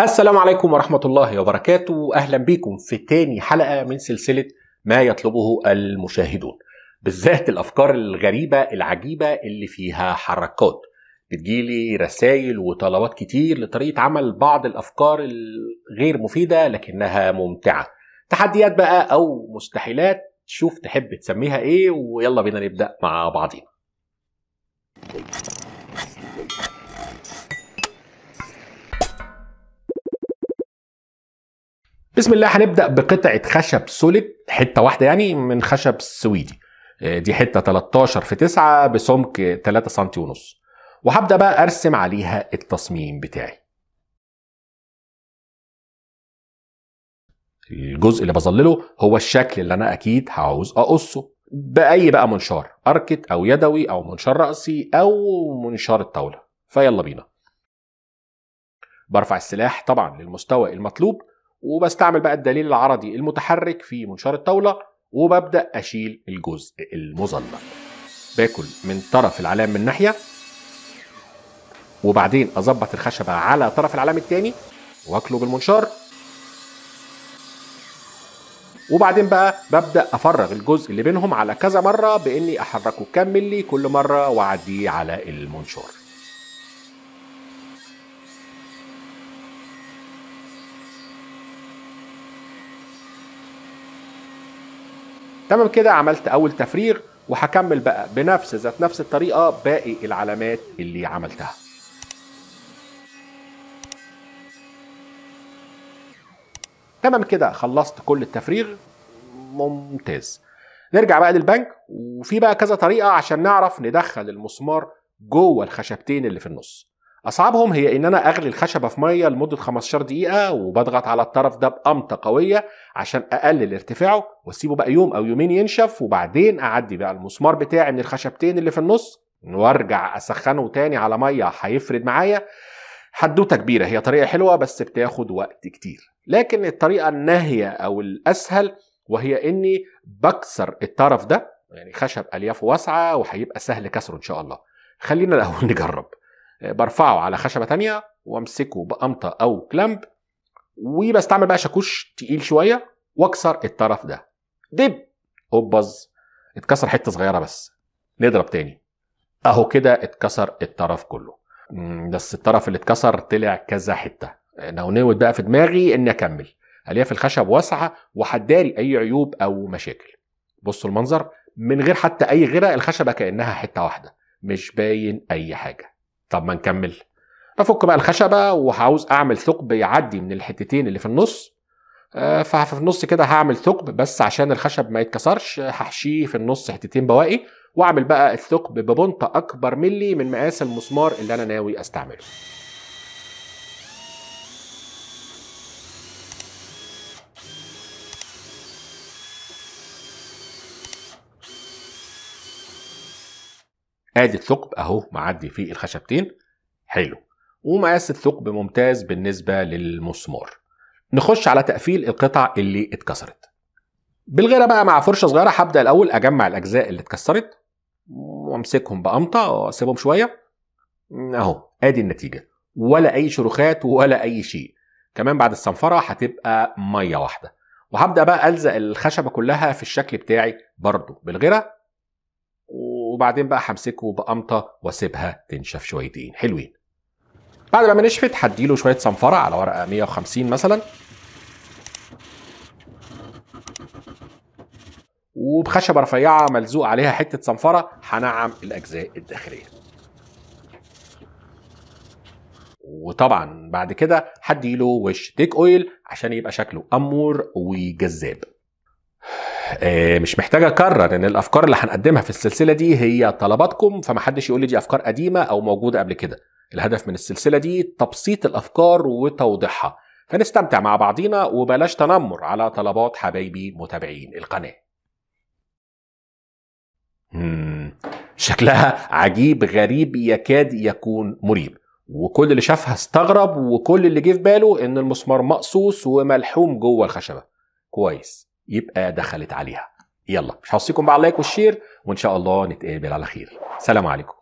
السلام عليكم ورحمة الله وبركاته أهلا بكم في تاني حلقة من سلسلة ما يطلبه المشاهدون بالذات الأفكار الغريبة العجيبة اللي فيها حركات بتجيلي رسائل وطلبات كتير لطريقة عمل بعض الأفكار الغير مفيدة لكنها ممتعة تحديات بقى أو مستحيلات شوف تحب تسميها إيه ويلا بينا نبدأ مع بعضينا بسم الله هنبدا بقطعه خشب سوليد حته واحده يعني من خشب سويدي آه، دي حته 13 في 9 بسمك 3 سم ونص وهبدا بقى ارسم عليها التصميم بتاعي الجزء اللي بظلله هو الشكل اللي انا اكيد هعوز اقصه باي بقى منشار اركت او يدوي او منشار راسي او منشار الطاوله فيلا بينا برفع السلاح طبعا للمستوى المطلوب وبستعمل بقى الدليل العرضي المتحرك في منشار الطاولة وببدأ أشيل الجزء المظلل باكل من طرف العلام من ناحية وبعدين أظبط الخشبة على طرف العلام التاني وأكله بالمنشار وبعدين بقى ببدأ أفرغ الجزء اللي بينهم على كذا مرة بإني أحركه كم ملي كل مرة وأعديه على المنشار تمام كده عملت اول تفريغ وهكمل بقى بنفس ذات نفس الطريقه باقي العلامات اللي عملتها تمام كده خلصت كل التفريغ ممتاز نرجع بقى للبنك وفي بقى كذا طريقه عشان نعرف ندخل المسمار جوه الخشبتين اللي في النص اصعبهم هي ان انا اغلي الخشبه في ميه لمده 15 دقيقه وبضغط على الطرف ده بامطه قويه عشان اقلل ارتفاعه واسيبه بقى يوم او يومين ينشف وبعدين اعدي بقى المسمار بتاعي من الخشبتين اللي في النص وارجع اسخنه تاني على ميه هيفرد معايا حدوته كبيره هي طريقه حلوه بس بتاخد وقت كتير لكن الطريقه الناهيه او الاسهل وهي اني بكسر الطرف ده يعني خشب اليافه واسعه وهيبقى سهل كسره ان شاء الله خلينا الاول نجرب برفعه على خشبه تانية وامسكه بامطه او كلامب وبستعمل بقى شاكوش تقيل شويه واكسر الطرف ده دب اوبز اتكسر حته صغيره بس نضرب تاني اهو كده اتكسر الطرف كله بس الطرف اللي اتكسر طلع كذا حته لو نوت بقى في دماغي اني اكمل الياف الخشب واسعه وحداري اي عيوب او مشاكل بصوا المنظر من غير حتى اي غيره الخشبه كانها حته واحده مش باين اي حاجه طب ما نكمل بفك بقى الخشبة وهعوز أعمل ثقب يعدي من الحتتين اللي في النص آه، ففي النص كده هعمل ثقب بس عشان الخشب ما يتكسرش هحشيه في النص حتتين بواقي واعمل بقى الثقب ببنطة أكبر ملي من مقاس المسمار اللي أنا ناوي أستعمله ادي الثقب اهو معدي فيه الخشبتين حلو ومقاس الثقب ممتاز بالنسبه للمسمار نخش على تقفيل القطع اللي اتكسرت بالغيره بقى مع فرشه صغيره هبدا الاول اجمع الاجزاء اللي اتكسرت وامسكهم بامطه واسيبهم شويه اهو ادي النتيجه ولا اي شروخات ولا اي شيء كمان بعد الصنفره هتبقى ميه واحده وهبدا بقى الزق الخشبه كلها في الشكل بتاعي برضو بالغيره وبعدين بقى همسكه بقمطه واسيبها تنشف شويتين حلوين بعد ما نشفت هديله شويه صنفره على ورقه 150 مثلا وبخشبه رفيعه ملزوق عليها حته صنفره هنعم الاجزاء الداخليه وطبعا بعد كده هديله وش تيك اويل عشان يبقى شكله امور وجذاب آه، مش محتاج اكرر ان الافكار اللي هنقدمها في السلسله دي هي طلباتكم فمحدش يقول لي دي افكار قديمه او موجوده قبل كده الهدف من السلسله دي تبسيط الافكار وتوضيحها فنستمتع مع بعضينا وبلاش تنمر على طلبات حبايبي متابعين القناه شكلها عجيب غريب يكاد يكون مريب وكل اللي شافها استغرب وكل اللي جه في باله ان المسمار مقصوص وملحوم جوه الخشبه كويس يبقى دخلت عليها يلا مش هوصيكم بقى على اللايك والشير وان شاء الله نتقابل على خير سلام عليكم